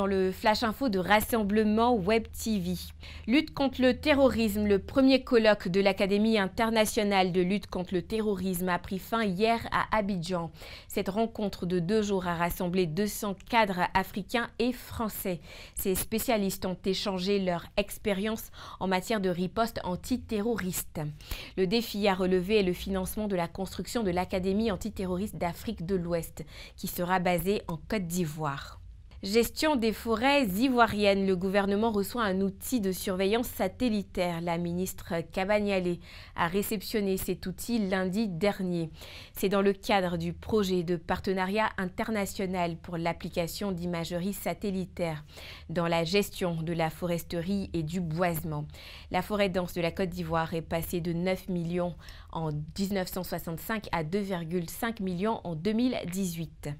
dans le Flash Info de Rassemblement Web TV. Lutte contre le terrorisme, le premier colloque de l'Académie internationale de lutte contre le terrorisme a pris fin hier à Abidjan. Cette rencontre de deux jours a rassemblé 200 cadres africains et français. Ces spécialistes ont échangé leur expérience en matière de riposte antiterroriste. Le défi à relever est le financement de la construction de l'Académie antiterroriste d'Afrique de l'Ouest, qui sera basée en Côte d'Ivoire. Gestion des forêts ivoiriennes. Le gouvernement reçoit un outil de surveillance satellitaire. La ministre Cabagnale a réceptionné cet outil lundi dernier. C'est dans le cadre du projet de partenariat international pour l'application d'imagerie satellitaire dans la gestion de la foresterie et du boisement. La forêt dense de la Côte d'Ivoire est passée de 9 millions en 1965 à 2,5 millions en 2018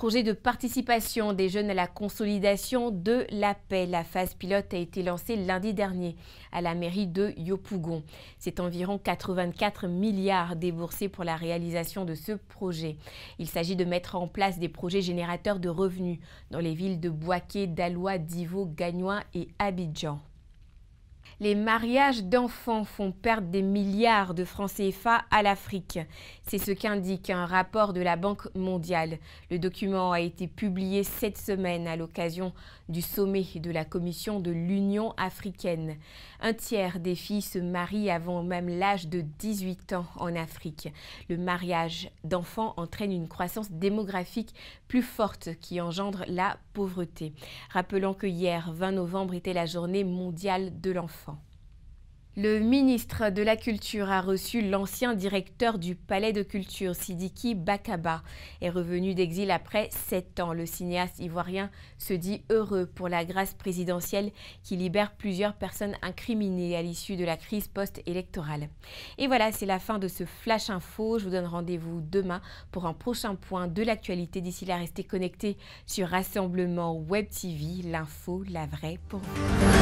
projet de participation des jeunes à la consolidation de la paix. La phase pilote a été lancée lundi dernier à la mairie de Yopougon. C'est environ 84 milliards déboursés pour la réalisation de ce projet. Il s'agit de mettre en place des projets générateurs de revenus dans les villes de Boaké, Dalois, Divo, Gagnois et Abidjan. Les mariages d'enfants font perdre des milliards de francs CFA à l'Afrique. C'est ce qu'indique un rapport de la Banque mondiale. Le document a été publié cette semaine à l'occasion du sommet de la Commission de l'Union africaine. Un tiers des filles se marient avant même l'âge de 18 ans en Afrique. Le mariage d'enfants entraîne une croissance démographique plus forte qui engendre la pauvreté. Rappelons que hier, 20 novembre, était la journée mondiale de l'enfant. Le ministre de la Culture a reçu l'ancien directeur du Palais de Culture, Sidiki Bakaba, est revenu d'exil après sept ans. Le cinéaste ivoirien se dit heureux pour la grâce présidentielle qui libère plusieurs personnes incriminées à l'issue de la crise post-électorale. Et voilà, c'est la fin de ce Flash Info. Je vous donne rendez-vous demain pour un prochain point de l'actualité. D'ici là, restez connectés sur Rassemblement Web TV, l'info, la vraie pour vous.